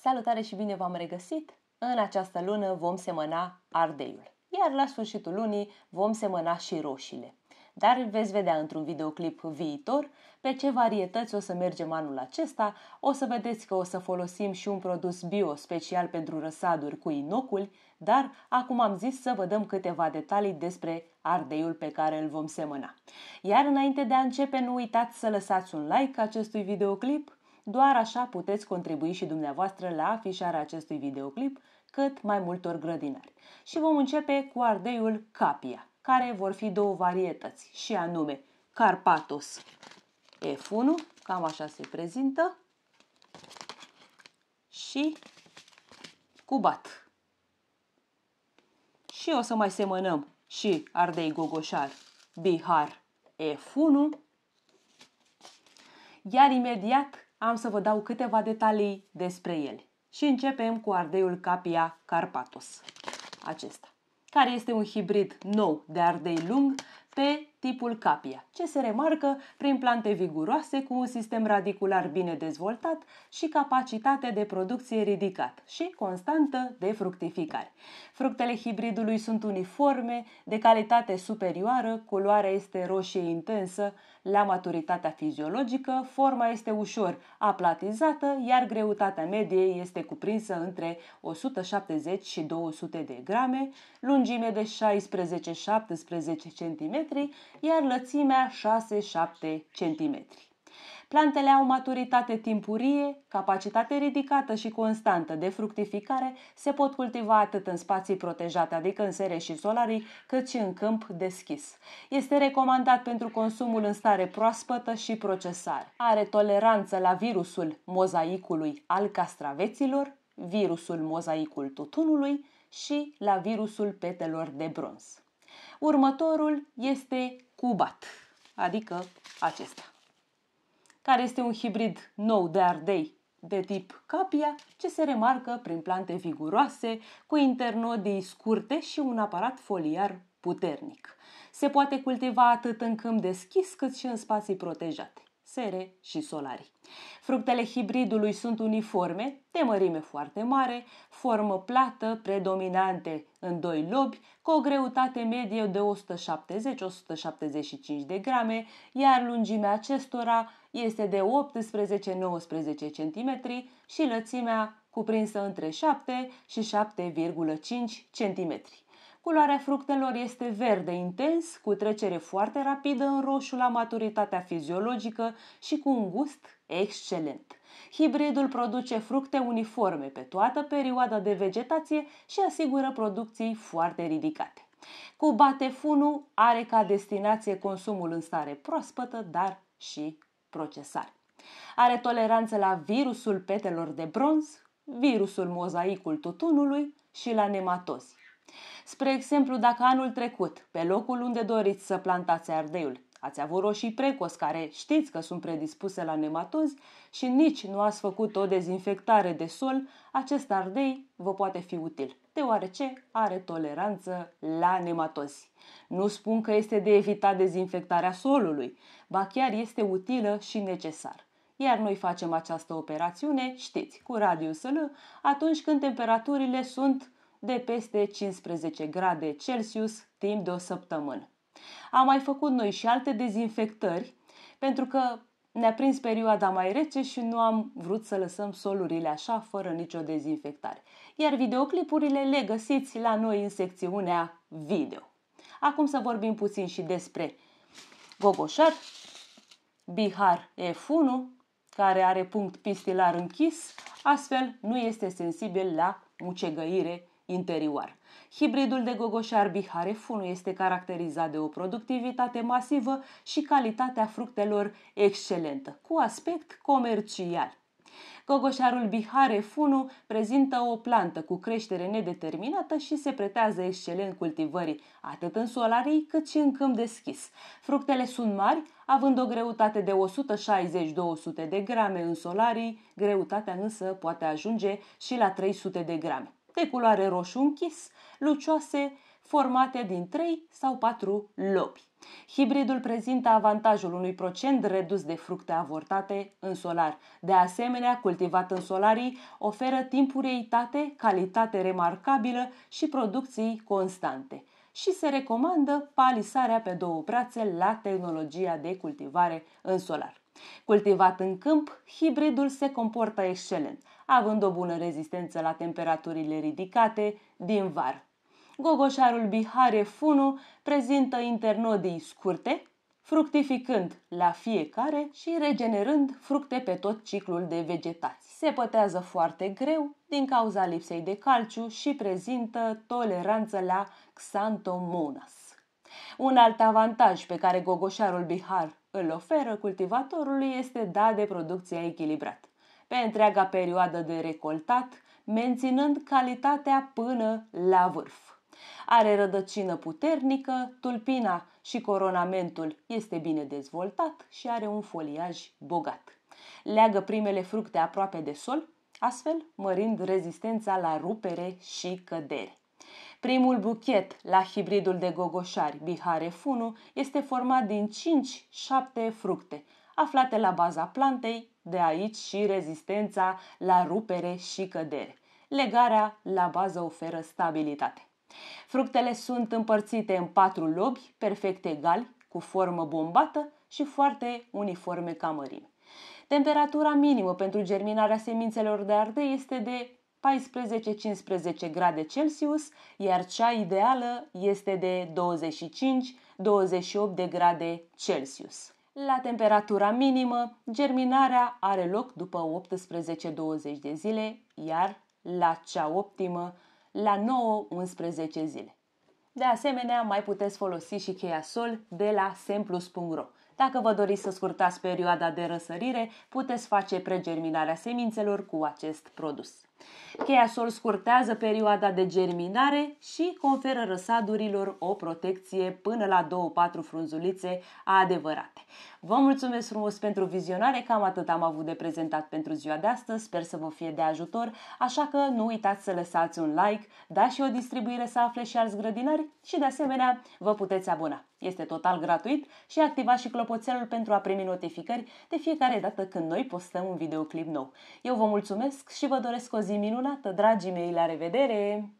Salutare și bine v-am regăsit! În această lună vom semăna ardeiul, iar la sfârșitul lunii vom semăna și roșiile. Dar veți vedea într-un videoclip viitor pe ce varietăți o să mergem anul acesta, o să vedeți că o să folosim și un produs bio special pentru răsaduri cu inoculi, dar acum am zis să vă dăm câteva detalii despre ardeiul pe care îl vom semăna. Iar înainte de a începe, nu uitați să lăsați un like acestui videoclip, doar așa puteți contribui și dumneavoastră la afișarea acestui videoclip cât mai multor grădinari. Și vom începe cu ardeiul Capia, care vor fi două varietăți, și anume Carpatos F1, cam așa se prezintă, și cubat. Și o să mai semănăm și ardei gogoșar Bihar F1, iar imediat am să vă dau câteva detalii despre el. Și începem cu ardeiul Capia Carpatos, acesta, care este un hibrid nou de ardei lung pe tipul capia, ce se remarcă prin plante viguroase cu un sistem radicular bine dezvoltat și capacitate de producție ridicată și constantă de fructificare. Fructele hibridului sunt uniforme, de calitate superioară, culoarea este roșie intensă, la maturitatea fiziologică, forma este ușor aplatizată, iar greutatea medie este cuprinsă între 170 și 200 de grame, lungime de 16-17 cm iar lățimea 6-7 cm. Plantele au maturitate timpurie, capacitate ridicată și constantă de fructificare, se pot cultiva atât în spații protejate, adică în sere și solarii, cât și în câmp deschis. Este recomandat pentru consumul în stare proaspătă și procesar. Are toleranță la virusul mozaicului al castraveților, virusul mozaicul tutunului și la virusul petelor de bronz. Următorul este cubat, adică acesta, care este un hibrid nou de ardei de tip capia, ce se remarcă prin plante viguroase, cu internodii scurte și un aparat foliar puternic. Se poate cultiva atât în câmp deschis cât și în spații protejate sere și solari. Fructele hibridului sunt uniforme, de mărime foarte mare, formă plată predominante în doi lobi, cu o greutate medie de 170-175 de grame, iar lungimea acestora este de 18-19 cm și lățimea cuprinsă între 7 și 7,5 cm. Culoarea fructelor este verde intens, cu trecere foarte rapidă în roșu la maturitatea fiziologică și cu un gust excelent. Hibridul produce fructe uniforme pe toată perioada de vegetație și asigură producții foarte ridicate. Cu batefunul are ca destinație consumul în stare proaspătă, dar și procesare. Are toleranță la virusul petelor de bronz, virusul mozaicul tutunului și la nematozi. Spre exemplu, dacă anul trecut, pe locul unde doriți să plantați ardeiul, ați avut roșii precoz care știți că sunt predispuse la nematozi și nici nu ați făcut o dezinfectare de sol, acest ardei vă poate fi util, deoarece are toleranță la nematozi. Nu spun că este de evitat dezinfectarea solului, ba chiar este utilă și necesar iar noi facem această operațiune, știți, cu radiusul atunci când temperaturile sunt de peste 15 grade Celsius timp de o săptămână. Am mai făcut noi și alte dezinfectări, pentru că ne-a prins perioada mai rece și nu am vrut să lăsăm solurile așa, fără nicio dezinfectare. Iar videoclipurile le găsiți la noi în secțiunea video. Acum să vorbim puțin și despre Gogoșar, Bihar F1, care are punct pistilar închis, astfel nu este sensibil la mucegăire Interior. Hibridul de gogoșar biharefunu este caracterizat de o productivitate masivă și calitatea fructelor excelentă, cu aspect comercial. Gogoșarul Bihare Funu prezintă o plantă cu creștere nedeterminată și se pretează excelent cultivării, atât în solarii cât și în câmp deschis. Fructele sunt mari, având o greutate de 160-200 de grame în solarii, greutatea însă poate ajunge și la 300 de grame de culoare roșu închis, lucioase, formate din 3 sau 4 lobi. Hibridul prezintă avantajul unui procent redus de fructe avortate în solar. De asemenea, cultivat în solarii, oferă timpureitate, calitate remarcabilă și producții constante. Și se recomandă palisarea pe două brațe la tehnologia de cultivare în solar. Cultivat în câmp, hibridul se comportă excelent având o bună rezistență la temperaturile ridicate din var. Gogoșarul Bihare Funu prezintă internodii scurte, fructificând la fiecare și regenerând fructe pe tot ciclul de vegetație. Se pătează foarte greu din cauza lipsei de calciu și prezintă toleranță la xantomonas. Un alt avantaj pe care gogoșarul Bihar îl oferă cultivatorului este da de producția echilibrată pe întreaga perioadă de recoltat, menținând calitatea până la vârf. Are rădăcină puternică, tulpina și coronamentul este bine dezvoltat și are un foliaj bogat. Leagă primele fructe aproape de sol, astfel mărind rezistența la rupere și cădere. Primul buchet la hibridul de gogoșari Bihare Funu este format din 5-7 fructe, aflate la baza plantei, de aici și rezistența la rupere și cădere. Legarea la bază oferă stabilitate. Fructele sunt împărțite în patru lobi, perfect egali, cu formă bombată și foarte uniforme ca mărime. Temperatura minimă pentru germinarea semințelor de ardei este de 14-15 grade Celsius, iar cea ideală este de 25-28 de grade Celsius. La temperatura minimă, germinarea are loc după 18-20 de zile, iar la cea optimă, la 9-11 zile. De asemenea, mai puteți folosi și cheia sol de la semplus.ro. Dacă vă doriți să scurtați perioada de răsărire, puteți face pregerminarea semințelor cu acest produs. Cheia sol scurtează perioada de germinare și conferă răsadurilor o protecție până la 2-4 frunzulițe adevărate. Vă mulțumesc frumos pentru vizionare, cam atât am avut de prezentat pentru ziua de astăzi, sper să vă fie de ajutor, așa că nu uitați să lăsați un like, dați și o distribuire să afle și alți grădinari și de asemenea vă puteți abona. Este total gratuit și activați și clopoțelul pentru a primi notificări de fiecare dată când noi postăm un videoclip nou. Eu vă mulțumesc și vă doresc o zi zi minunată, dragii mei! La revedere!